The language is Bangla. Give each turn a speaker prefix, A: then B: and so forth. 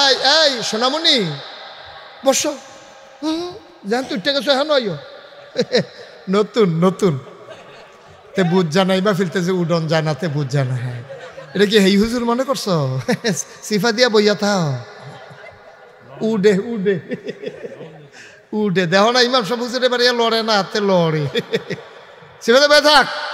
A: এই এই সোনামণি বস জান তুই টেকে হ্যাঁ নয় নতুন নতুন তে বুঝ জানাই বা যে উডন জানাতে বুঝ জানা হ্যাঁ এটা কি হেই হুজুর মনে করছো সিফা দিয়া বইয়া থাও উডে উডে উডে দেহ না ইমাম সব হুজুরে বাড়ি লড়ে না হাতে লড়ে সিফাতে বই থাক